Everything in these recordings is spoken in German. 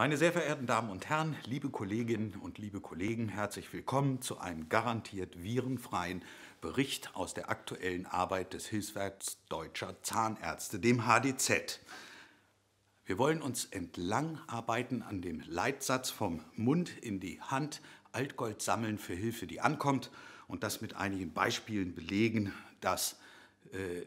Meine sehr verehrten Damen und Herren, liebe Kolleginnen und liebe Kollegen, herzlich willkommen zu einem garantiert virenfreien Bericht aus der aktuellen Arbeit des Hilfswerks Deutscher Zahnärzte, dem HDZ. Wir wollen uns entlang arbeiten an dem Leitsatz vom Mund in die Hand, Altgold sammeln für Hilfe, die ankommt und das mit einigen Beispielen belegen, dass äh,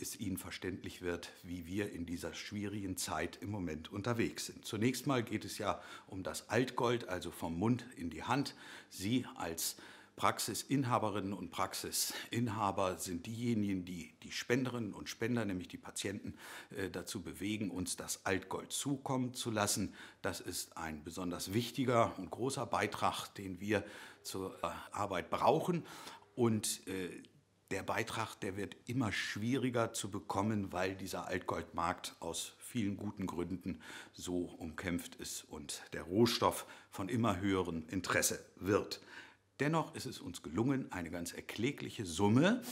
es Ihnen verständlich wird, wie wir in dieser schwierigen Zeit im Moment unterwegs sind. Zunächst mal geht es ja um das Altgold, also vom Mund in die Hand. Sie als Praxisinhaberinnen und Praxisinhaber sind diejenigen, die die Spenderinnen und Spender, nämlich die Patienten, äh, dazu bewegen, uns das Altgold zukommen zu lassen. Das ist ein besonders wichtiger und großer Beitrag, den wir zur äh, Arbeit brauchen. Und äh, der Beitrag, der wird immer schwieriger zu bekommen, weil dieser Altgoldmarkt aus vielen guten Gründen so umkämpft ist und der Rohstoff von immer höherem Interesse wird. Dennoch ist es uns gelungen, eine ganz erklägliche Summe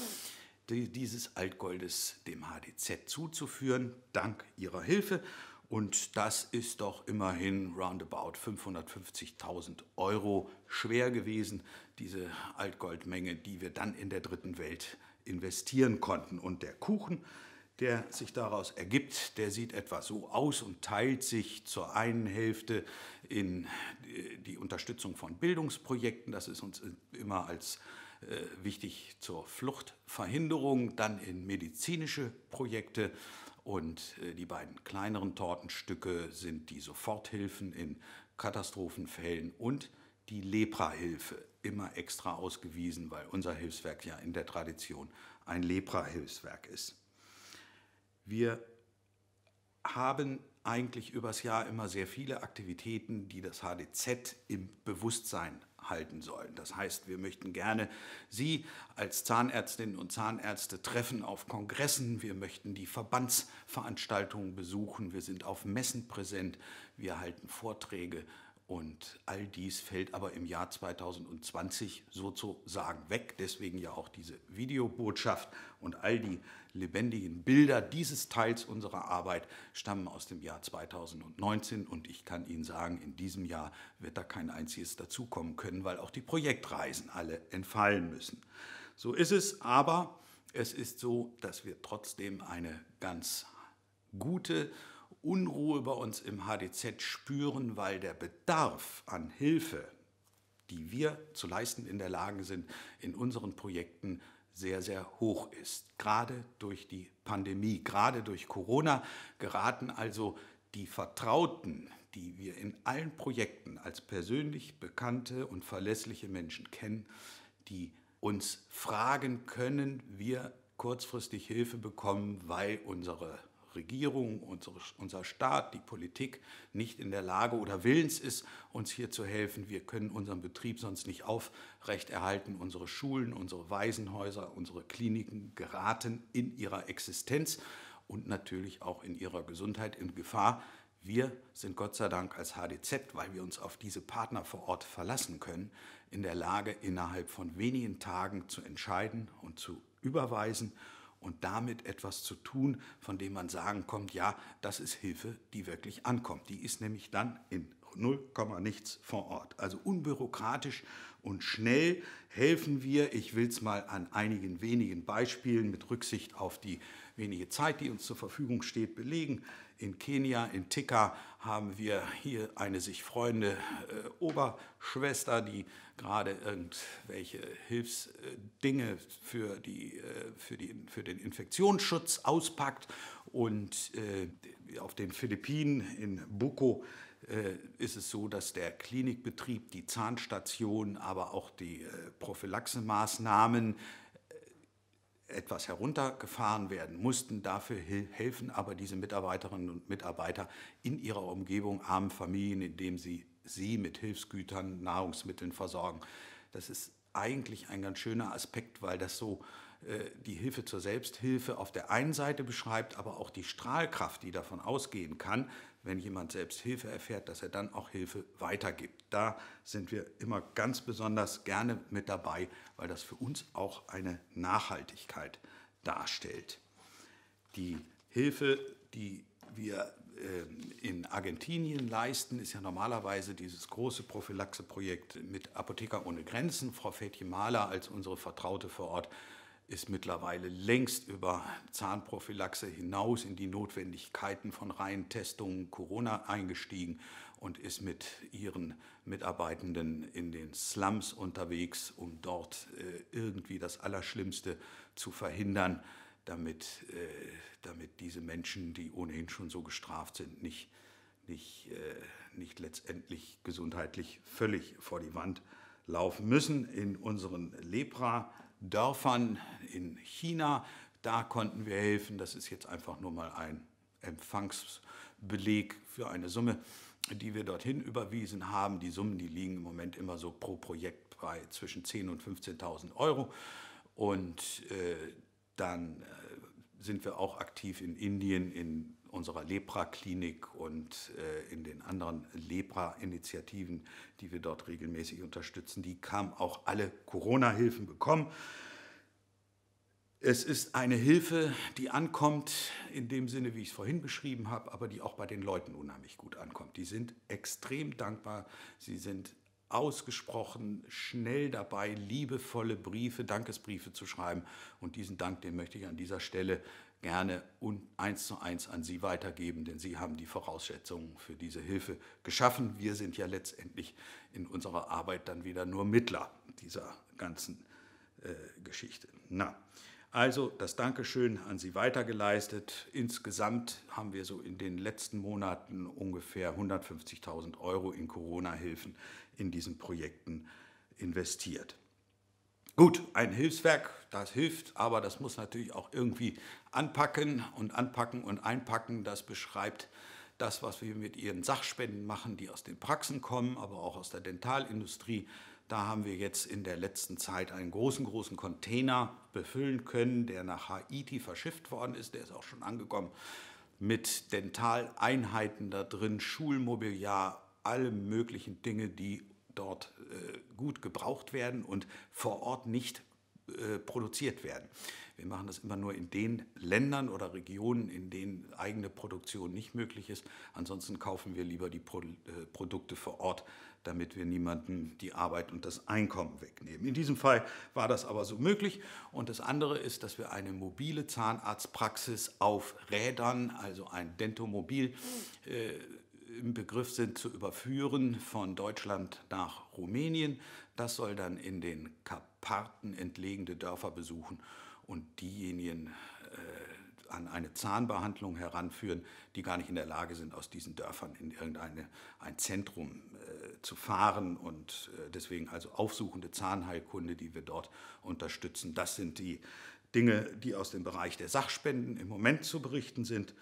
dieses Altgoldes dem HDZ zuzuführen, dank Ihrer Hilfe. Und das ist doch immerhin roundabout 550.000 Euro schwer gewesen, diese Altgoldmenge, die wir dann in der dritten Welt investieren konnten. Und der Kuchen, der sich daraus ergibt, der sieht etwa so aus und teilt sich zur einen Hälfte in die Unterstützung von Bildungsprojekten, das ist uns immer als äh, wichtig zur Fluchtverhinderung, dann in medizinische Projekte und äh, die beiden kleineren Tortenstücke sind die Soforthilfen in Katastrophenfällen und die Leprahilfe, immer extra ausgewiesen, weil unser Hilfswerk ja in der Tradition ein Leprahilfswerk ist. Wir haben eigentlich übers Jahr immer sehr viele Aktivitäten, die das HDZ im Bewusstsein halten sollen. Das heißt, wir möchten gerne Sie als Zahnärztinnen und Zahnärzte treffen auf Kongressen, wir möchten die Verbandsveranstaltungen besuchen, wir sind auf Messen präsent, wir halten Vorträge, und all dies fällt aber im Jahr 2020 sozusagen weg. Deswegen ja auch diese Videobotschaft und all die lebendigen Bilder dieses Teils unserer Arbeit stammen aus dem Jahr 2019. Und ich kann Ihnen sagen, in diesem Jahr wird da kein einziges dazukommen können, weil auch die Projektreisen alle entfallen müssen. So ist es, aber es ist so, dass wir trotzdem eine ganz gute Unruhe bei uns im HDZ spüren, weil der Bedarf an Hilfe, die wir zu leisten in der Lage sind, in unseren Projekten sehr, sehr hoch ist. Gerade durch die Pandemie, gerade durch Corona geraten also die Vertrauten, die wir in allen Projekten als persönlich bekannte und verlässliche Menschen kennen, die uns fragen, können wir kurzfristig Hilfe bekommen, weil unsere Regierung, unsere, unser Staat, die Politik nicht in der Lage oder willens ist, uns hier zu helfen. Wir können unseren Betrieb sonst nicht aufrechterhalten. Unsere Schulen, unsere Waisenhäuser, unsere Kliniken geraten in ihrer Existenz und natürlich auch in ihrer Gesundheit in Gefahr. Wir sind Gott sei Dank als HDZ, weil wir uns auf diese Partner vor Ort verlassen können, in der Lage, innerhalb von wenigen Tagen zu entscheiden und zu überweisen und damit etwas zu tun, von dem man sagen kommt, ja, das ist Hilfe, die wirklich ankommt. Die ist nämlich dann in 0, nichts vor Ort. Also unbürokratisch und schnell helfen wir. Ich will es mal an einigen wenigen Beispielen mit Rücksicht auf die wenige Zeit, die uns zur Verfügung steht, belegen. In Kenia, in Tikka, haben wir hier eine sich freunde äh, Oberschwester, die gerade irgendwelche Hilfsdinge für, äh, für, für den Infektionsschutz auspackt. Und äh, auf den Philippinen, in Buko, äh, ist es so, dass der Klinikbetrieb, die Zahnstation, aber auch die äh, Prophylaxemaßnahmen äh, etwas heruntergefahren werden mussten. Dafür helfen aber diese Mitarbeiterinnen und Mitarbeiter in ihrer Umgebung armen Familien, indem sie sie mit Hilfsgütern, Nahrungsmitteln versorgen. Das ist eigentlich ein ganz schöner Aspekt, weil das so die Hilfe zur Selbsthilfe auf der einen Seite beschreibt, aber auch die Strahlkraft, die davon ausgehen kann, wenn jemand selbst Hilfe erfährt, dass er dann auch Hilfe weitergibt. Da sind wir immer ganz besonders gerne mit dabei, weil das für uns auch eine Nachhaltigkeit darstellt. Die Hilfe, die wir ähm, in Argentinien leisten, ist ja normalerweise dieses große Prophylaxe-Projekt mit Apotheker ohne Grenzen. Frau Fetje Mahler als unsere Vertraute vor Ort ist mittlerweile längst über Zahnprophylaxe hinaus in die Notwendigkeiten von reinen Testungen Corona eingestiegen und ist mit ihren Mitarbeitenden in den Slums unterwegs, um dort äh, irgendwie das Allerschlimmste zu verhindern, damit, äh, damit diese Menschen, die ohnehin schon so gestraft sind, nicht, nicht, äh, nicht letztendlich gesundheitlich völlig vor die Wand laufen müssen. In unseren Lepra- Dörfern in China. Da konnten wir helfen. Das ist jetzt einfach nur mal ein Empfangsbeleg für eine Summe, die wir dorthin überwiesen haben. Die Summen, die liegen im Moment immer so pro Projekt bei zwischen 10.000 und 15.000 Euro. Und äh, dann äh, sind wir auch aktiv in Indien, in unserer Lepra-Klinik und äh, in den anderen Lepra-Initiativen, die wir dort regelmäßig unterstützen. Die kamen auch alle Corona-Hilfen bekommen. Es ist eine Hilfe, die ankommt in dem Sinne, wie ich es vorhin beschrieben habe, aber die auch bei den Leuten unheimlich gut ankommt. Die sind extrem dankbar. Sie sind ausgesprochen schnell dabei, liebevolle Briefe, Dankesbriefe zu schreiben. Und diesen Dank, den möchte ich an dieser Stelle gerne eins zu eins an Sie weitergeben, denn Sie haben die Voraussetzungen für diese Hilfe geschaffen. Wir sind ja letztendlich in unserer Arbeit dann wieder nur Mittler dieser ganzen äh, Geschichte. Na, also das Dankeschön an Sie weitergeleistet. Insgesamt haben wir so in den letzten Monaten ungefähr 150.000 Euro in Corona-Hilfen in diesen Projekten investiert. Gut, ein Hilfswerk, das hilft, aber das muss natürlich auch irgendwie anpacken und anpacken und einpacken. Das beschreibt das, was wir mit ihren Sachspenden machen, die aus den Praxen kommen, aber auch aus der Dentalindustrie. Da haben wir jetzt in der letzten Zeit einen großen, großen Container befüllen können, der nach Haiti verschifft worden ist. Der ist auch schon angekommen mit Dentaleinheiten da drin, Schulmobiliar, alle möglichen Dinge, die dort äh, gut gebraucht werden und vor Ort nicht äh, produziert werden. Wir machen das immer nur in den Ländern oder Regionen, in denen eigene Produktion nicht möglich ist. Ansonsten kaufen wir lieber die Pro äh, Produkte vor Ort, damit wir niemandem die Arbeit und das Einkommen wegnehmen. In diesem Fall war das aber so möglich. Und das andere ist, dass wir eine mobile Zahnarztpraxis auf Rädern, also ein Dentomobil, äh, im Begriff sind zu überführen von Deutschland nach Rumänien. Das soll dann in den Karpaten entlegene Dörfer besuchen und diejenigen äh, an eine Zahnbehandlung heranführen, die gar nicht in der Lage sind, aus diesen Dörfern in irgendein ein Zentrum äh, zu fahren und äh, deswegen also aufsuchende Zahnheilkunde, die wir dort unterstützen. Das sind die Dinge, die aus dem Bereich der Sachspenden im Moment zu berichten sind.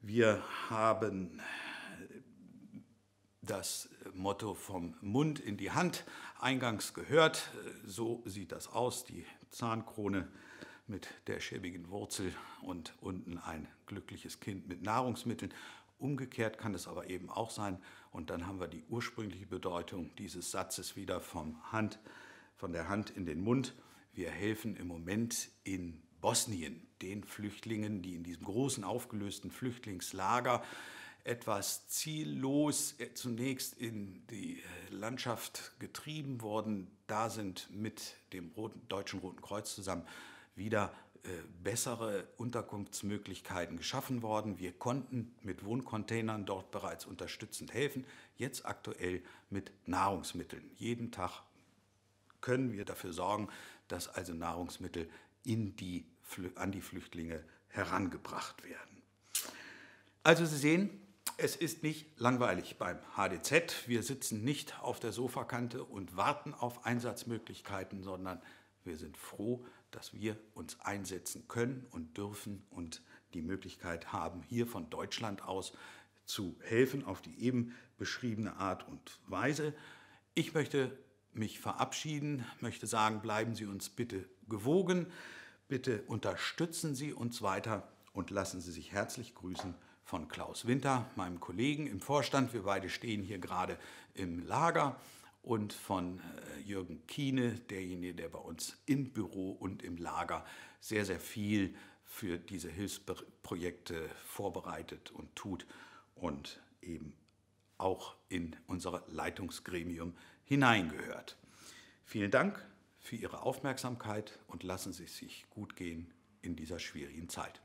Wir haben das äh, Motto vom Mund in die Hand eingangs gehört. Äh, so sieht das aus, die Zahnkrone mit der schäbigen Wurzel und unten ein glückliches Kind mit Nahrungsmitteln. Umgekehrt kann es aber eben auch sein, und dann haben wir die ursprüngliche Bedeutung dieses Satzes wieder vom Hand, von der Hand in den Mund. Wir helfen im Moment in Bosnien den Flüchtlingen, die in diesem großen aufgelösten Flüchtlingslager äh, etwas ziellos äh, zunächst in die äh, Landschaft getrieben worden. Da sind mit dem Roten, Deutschen Roten Kreuz zusammen wieder äh, bessere Unterkunftsmöglichkeiten geschaffen worden. Wir konnten mit Wohncontainern dort bereits unterstützend helfen, jetzt aktuell mit Nahrungsmitteln. Jeden Tag können wir dafür sorgen, dass also Nahrungsmittel in die, an die Flüchtlinge herangebracht werden. Also Sie sehen, es ist nicht langweilig beim HDZ. Wir sitzen nicht auf der Sofakante und warten auf Einsatzmöglichkeiten, sondern wir sind froh, dass wir uns einsetzen können und dürfen und die Möglichkeit haben, hier von Deutschland aus zu helfen auf die eben beschriebene Art und Weise. Ich möchte mich verabschieden, möchte sagen, bleiben Sie uns bitte gewogen, bitte unterstützen Sie uns weiter und lassen Sie sich herzlich grüßen von Klaus Winter, meinem Kollegen im Vorstand. Wir beide stehen hier gerade im Lager und von äh, Jürgen Kiene, derjenige, der bei uns im Büro und im Lager sehr, sehr viel für diese Hilfsprojekte vorbereitet und tut und eben auch in unser Leitungsgremium hineingehört. Vielen Dank für Ihre Aufmerksamkeit und lassen Sie es sich gut gehen in dieser schwierigen Zeit.